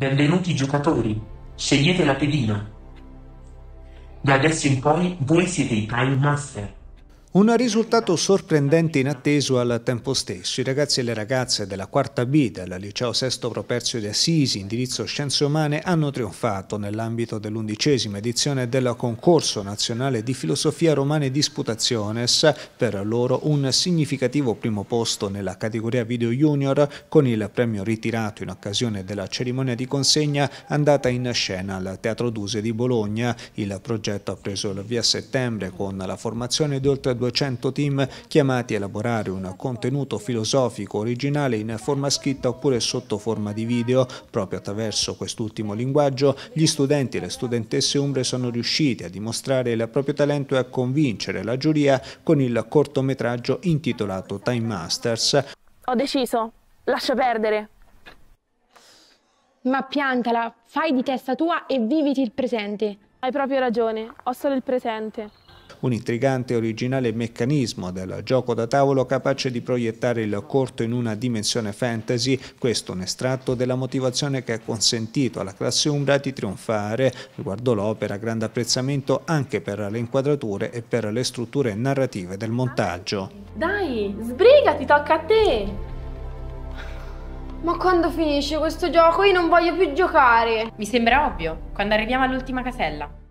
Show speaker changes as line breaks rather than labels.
Benvenuti giocatori. Scegliete la pedina. Da adesso in poi voi siete i Time Master. Un risultato sorprendente inatteso al tempo stesso. I ragazzi e le ragazze della quarta B del liceo Sesto Properzio di Assisi, indirizzo Scienze Umane, hanno trionfato nell'ambito dell'undicesima edizione del concorso nazionale di filosofia romana e disputaciones, per loro un significativo primo posto nella categoria Video Junior, con il premio ritirato in occasione della cerimonia di consegna andata in scena al Teatro Duse di Bologna. Il progetto ha preso il via a settembre con la formazione di oltre 200 team chiamati a elaborare un contenuto filosofico originale in forma scritta oppure sotto forma di video. Proprio attraverso quest'ultimo linguaggio gli studenti e le studentesse umbre sono riusciti a dimostrare il proprio talento e a convincere la giuria con il cortometraggio intitolato Time Masters. Ho deciso, lascia perdere. Ma piantala, fai di testa tua e viviti il presente. Hai proprio ragione, ho solo il presente un intrigante e originale meccanismo del gioco da tavolo capace di proiettare il corto in una dimensione fantasy, questo un estratto della motivazione che ha consentito alla classe Umbra di trionfare. Riguardo l'opera, grande apprezzamento anche per le inquadrature e per le strutture narrative del montaggio. Dai, sbrigati, tocca a te! Ma quando finisce questo gioco io non voglio più giocare! Mi sembra ovvio, quando arriviamo all'ultima casella.